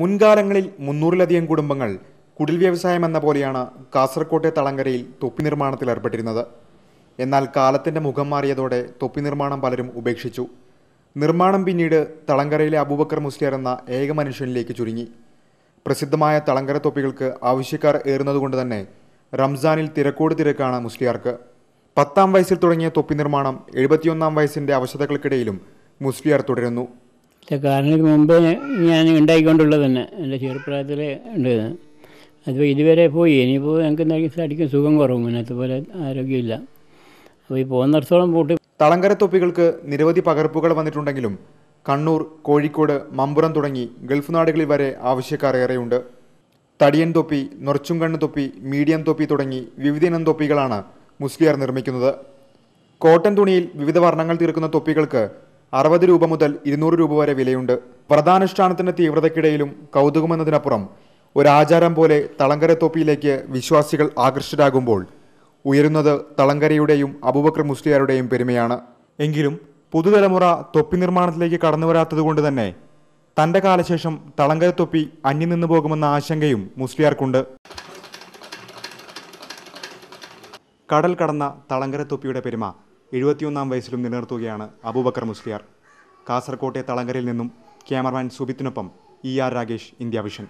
മുൻകാലങ്ങളിൽ മുന്നൂറിലധികം കുടുംബങ്ങൾ കുടിൽ വ്യവസായം എന്ന പോലെയാണ് കാസർകോട്ടെ തളങ്കരയിൽ തൊപ്പി നിർമ്മാണത്തിൽ ഏർപ്പെട്ടിരുന്നത് എന്നാൽ കാലത്തിൻ്റെ മുഖം മാറിയതോടെ തൊപ്പി നിർമ്മാണം പലരും ഉപേക്ഷിച്ചു നിർമ്മാണം പിന്നീട് തളങ്കരയിലെ അബൂബക്കർ മുസ്ലിയർ എന്ന ഏക മനുഷ്യനിലേക്ക് ചുരുങ്ങി പ്രസിദ്ധമായ തളങ്കര തൊപ്പികൾക്ക് ആവശ്യക്കാർ ഏറുന്നതുകൊണ്ട് തന്നെ റംസാനിൽ തിരക്കോട് തിരക്കാണ് മുസ്ലിയാർക്ക് പത്താം വയസ്സിൽ തുടങ്ങിയ തൊപ്പി നിർമ്മാണം എഴുപത്തിയൊന്നാം വയസ്സിൻ്റെ അവശതകൾക്കിടയിലും മുസ്ലിയാർ തുടരുന്നു കാരണത്തിന് മുമ്പ് ഞാൻ ഉണ്ടായിക്കൊണ്ടുള്ളത് തന്നെ എൻ്റെ ചെറുപ്രായത്തിലേ ഉണ്ടായത് അതിപ്പോൾ ഇതുവരെ പോയി ഇനിയിപ്പോൾ ഞങ്ങൾക്ക് എന്തായാലും സാധിക്കും സുഖം കുറവും പിന്നെ അതുപോലെ ആരോഗ്യമില്ല അപ്പോൾ ഈ പോകുന്നിടത്തോളം പോട്ട് തളങ്കര തൊപ്പികൾക്ക് നിരവധി പകർപ്പുകൾ വന്നിട്ടുണ്ടെങ്കിലും കണ്ണൂർ കോഴിക്കോട് മമ്പുറം തുടങ്ങി ഗൾഫ് നാടുകളിൽ വരെ ആവശ്യക്കാർ ഏറെയുണ്ട് തടിയൻ തൊപ്പി കണ്ണ് തൊപ്പി മീഡിയം തൊപ്പി തുടങ്ങി ഇനം തൊപ്പികളാണ് മുസ്ലിയാർ നിർമ്മിക്കുന്നത് കോട്ടൺ തുണിയിൽ വിവിധ വർണ്ണങ്ങൾ തീർക്കുന്ന തൊപ്പികൾക്ക് അറുപത് രൂപ മുതൽ ഇരുന്നൂറ് രൂപ വരെ വിലയുണ്ട് വ്രതാനുഷ്ഠാനത്തിന്റെ തീവ്രതയ്ക്കിടയിലും കൗതുകമെന്നതിനപ്പുറം ഒരാചാരം പോലെ തോപ്പിയിലേക്ക് വിശ്വാസികൾ ആകർഷിതരാകുമ്പോൾ ഉയരുന്നത് തളങ്കരയുടെയും അബൂബക്കർ മുസ്ലിയാരുടെയും പെരുമയാണ് എങ്കിലും പുതുതലമുറ തൊപ്പി നിർമ്മാണത്തിലേക്ക് കടന്നു തന്നെ തന്റെ കാലശേഷം തൊപ്പി അന്യം നിന്നു പോകുമെന്ന ആശങ്കയും മുസ്ലിയാർക്കുണ്ട് കടൽ കടന്ന തൊപ്പിയുടെ പെരുമ എഴുപത്തിയൊന്നാം വയസ്സിലും നിലനിർത്തുകയാണ് അബൂബക്കർ മുസ്ലിയാർ കാസർകോട്ടെ തളങ്കരയിൽ നിന്നും ക്യാമറമാൻ സുബിത്തിനൊപ്പം E R Rakesh India vision